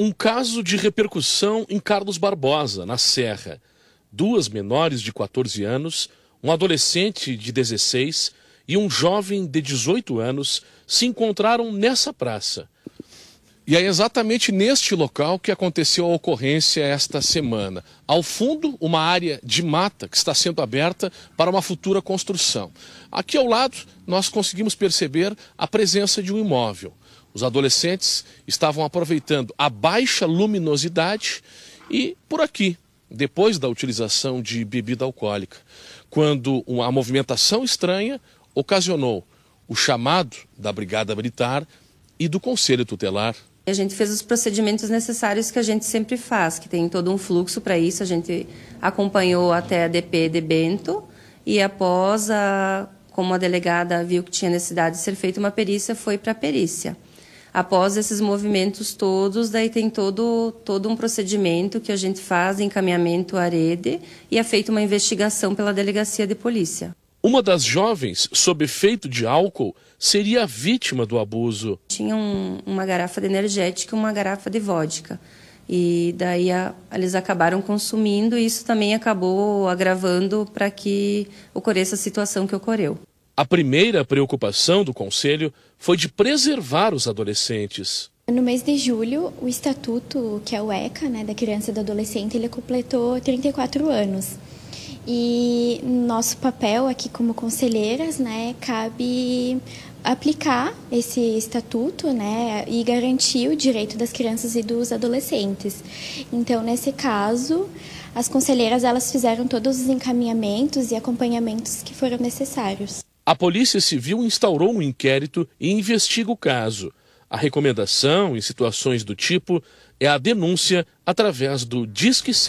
Um caso de repercussão em Carlos Barbosa, na Serra. Duas menores de 14 anos, um adolescente de 16 e um jovem de 18 anos se encontraram nessa praça. E é exatamente neste local que aconteceu a ocorrência esta semana. Ao fundo, uma área de mata que está sendo aberta para uma futura construção. Aqui ao lado, nós conseguimos perceber a presença de um imóvel. Os adolescentes estavam aproveitando a baixa luminosidade e por aqui, depois da utilização de bebida alcoólica, quando uma movimentação estranha ocasionou o chamado da Brigada Militar e do Conselho Tutelar a gente fez os procedimentos necessários que a gente sempre faz, que tem todo um fluxo para isso. A gente acompanhou até a DP de Bento e após, a, como a delegada viu que tinha necessidade de ser feita uma perícia, foi para a perícia. Após esses movimentos todos, daí tem todo, todo um procedimento que a gente faz, encaminhamento à rede, e é feita uma investigação pela delegacia de polícia. Uma das jovens, sob efeito de álcool, seria vítima do abuso. Tinha um, uma garrafa de energética e uma garrafa de vodka. E daí a, eles acabaram consumindo e isso também acabou agravando para que ocorresse a situação que ocorreu. A primeira preocupação do Conselho foi de preservar os adolescentes. No mês de julho, o estatuto, que é o ECA, né, da criança e do adolescente, ele completou 34 anos. E nosso papel aqui como conselheiras, né, cabe aplicar esse estatuto, né, e garantir o direito das crianças e dos adolescentes. Então, nesse caso, as conselheiras elas fizeram todos os encaminhamentos e acompanhamentos que foram necessários. A Polícia Civil instaurou um inquérito e investiga o caso. A recomendação em situações do tipo é a denúncia através do Disque 100.